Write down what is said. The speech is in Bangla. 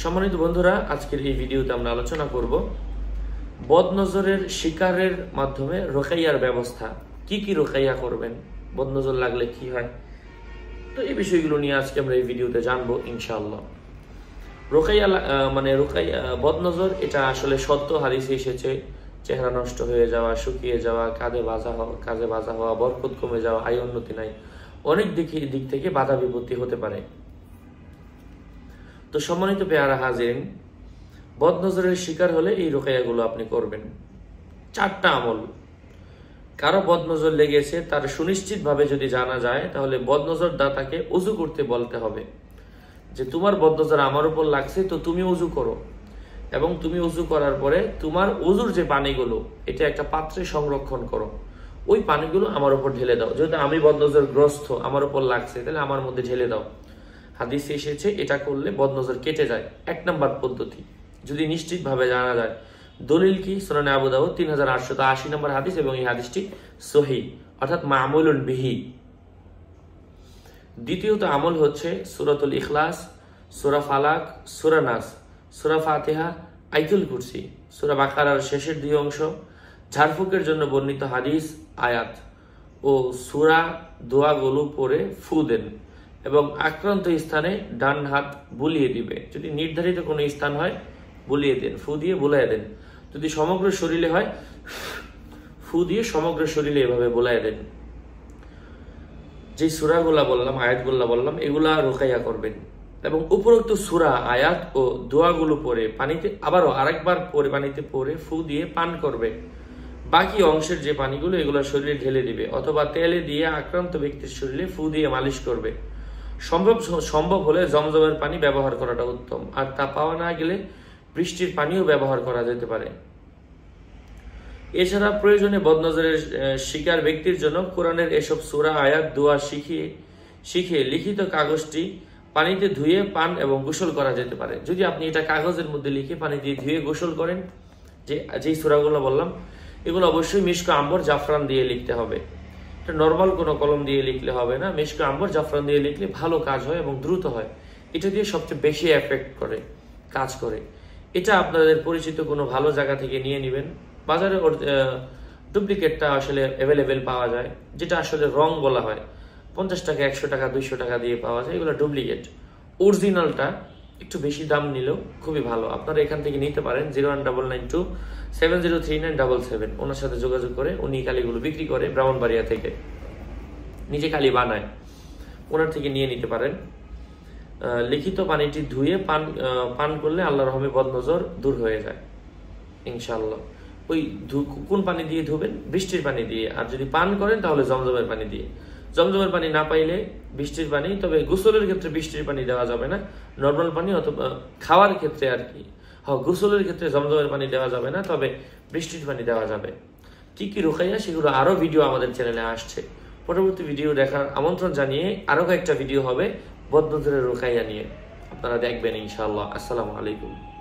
সম্মানিত বন্ধুরা আজকের এই ভিডিওতে আমরা আলোচনা করব বদনজরের শিকারের মাধ্যমে রোকাইয়ার ব্যবস্থা কি কি রোকাইয়া করবেন বদনজর লাগলে কি হয় তো এই বিষয়গুলো নিয়ে আজকে আমরা এই ভিডিওতে জানবো ইনশাআল্লাহ রোকাইয়া মানে রোকাইয়া বদনজর এটা আসলে সত্য হারিস এসেছে চেহারা নষ্ট হয়ে যাওয়া শুকিয়ে যাওয়া কাঁধে বাজা হওয়া কাজে বাজা হওয়া বরকত কমে যাওয়া আয় উন্নতি নাই অনেক দিক দিক থেকে বাধা বিপত্তি হতে পারে তো সম্মানিত পেয়ারা হাজিরিন বদনজরের শিকার হলে এই রোকাইয়াগুলো আপনি করবেন চারটা আমল কারো বদনজর লেগেছে তার সুনিশ্চিতভাবে যদি জানা যায় তাহলে বদনজর দাতাকে উজু করতে বলতে হবে যে তোমার বদনজর আমার উপর লাগছে তো তুমি উজু করো এবং তুমি উজু করার পরে তোমার উজুর যে পানিগুলো এটা একটা পাত্রে সংরক্ষণ করো ওই পানিগুলো আমার উপর ঢেলে দাও যেহেতু আমি বদনজর গ্রস্ত আমার উপর লাগছে তাহলে আমার মধ্যে ঢেলে দাও হাদিস এসেছে এটা করলে বদনজর কেটে যায় এক নম্বর পদ্ধতি যদি নিশ্চিতভাবে জানা যায় দলিল কি সোনানে আবুদাহ তিন হাজার আটশত আশি নম্বর হাদিস এবং এই হাদিসটি সহি অর্থাৎ মামুলুন বিহি দ্বিতীয়ত আমল হচ্ছে সুরাতুল ইখলাস সুরা ফালাক সুরা নাস সুরা ফাতেহা আইকুল কুরসি সুরা বাকার শেষের দুই অংশ ঝাড়ফুকের জন্য বর্ণিত হাদিস আয়াত ও সুরা দোয়াগুলো পরে ফু দেন এবং আক্রান্ত স্থানে ডান হাত বুলিয়ে দিবে যদি নির্ধারিত কোনো স্থান হয় বুলিয়ে দেন ফু দিয়ে বোলাই দেন যদি সমগ্র শরীরে হয় ফু দিয়ে সমগ্র শরীরে এভাবে বোলাই দেন যে সুরাগুলা বললাম আয়াতগুলা বললাম এগুলা রোকাইয়া করবেন এবং উপরোক্ত সুরা আয়াত ও দোয়াগুলো পরে পানিতে আবারও আরেকবার পরে পানিতে পরে ফু দিয়ে পান করবে বাকি অংশের যে পানিগুলো এগুলো শরীরে ঢেলে দিবে অথবা তেলে দিয়ে আক্রান্ত ব্যক্তির শরীরে ফু দিয়ে মালিশ করবে সম্ভব সম্ভব হলে জমজমের পানি ব্যবহার করাটা উত্তম আর তা পাওয়া না গেলে বৃষ্টির পানিও ব্যবহার করা যেতে পারে এছাড়া প্রয়োজনে বদনজরের শিকার ব্যক্তির জন্য কোরআনের এসব সুরা আয়াত দোয়া শিখিয়ে শিখে লিখিত কাগজটি পানিতে ধুয়ে পান এবং গোসল করা যেতে পারে যদি আপনি এটা কাগজের মধ্যে লিখে পানি দিয়ে ধুয়ে গোসল করেন যে যেই সুরাগুলো বললাম এগুলো অবশ্যই মিশকা আম্বর জাফরান দিয়ে লিখতে হবে এটা নর্মাল কোনো কলম দিয়ে লিখলে হবে না মেশকে আম্বর জাফরান দিয়ে লিখলে ভালো কাজ হয় এবং দ্রুত হয় এটা দিয়ে সবচেয়ে বেশি এফেক্ট করে কাজ করে এটা আপনাদের পরিচিত কোনো ভালো জায়গা থেকে নিয়ে নেবেন বাজারে ডুপ্লিকেটটা আসলে অ্যাভেলেবেল পাওয়া যায় যেটা আসলে রং বলা হয় পঞ্চাশ টাকা একশো টাকা দুইশো টাকা দিয়ে পাওয়া যায় এগুলো ডুপ্লিকেট অরিজিনালটা একটু বেশি দাম নিলেও খুবই ভালো আপনারা এখান থেকে নিতে পারেন zero one double nine two seven zero three nine double seven ওনার সাথে যোগাযোগ করে উনি কালিগুলো বিক্রি করে ব্রাহ্মণবাড়িয়া থেকে নিজে কালি বানায় ওনার থেকে নিয়ে নিতে পারেন লিখিত পানিটি ধুয়ে পান পান করলে আল্লাহ রহমে বদনজর দূর হয়ে যায় ইনশাল্লাহ ওই কোন পানি দিয়ে ধুবেন বৃষ্টির পানি দিয়ে আর যদি পান করেন তাহলে জমজমের পানি দিয়ে জমজমের পানি না পাইলে বৃষ্টির পানি তবে গোসলের ক্ষেত্রে বৃষ্টির পানি দেওয়া যাবে না নর্মাল পানি অথবা খাওয়ার ক্ষেত্রে আর কি হ্যাঁ গোসলের ক্ষেত্রে জমজমের পানি দেওয়া যাবে না তবে বৃষ্টির পানি দেওয়া যাবে কি কি রুকাইয়া সেগুলো আরও ভিডিও আমাদের চ্যানেলে আসছে পরবর্তী ভিডিও দেখার আমন্ত্রণ জানিয়ে আরও কয়েকটা ভিডিও হবে বদনজরের রোখাইয়া নিয়ে আপনারা দেখবেন ইনশাআল্লাহ আসসালামু আলাইকুম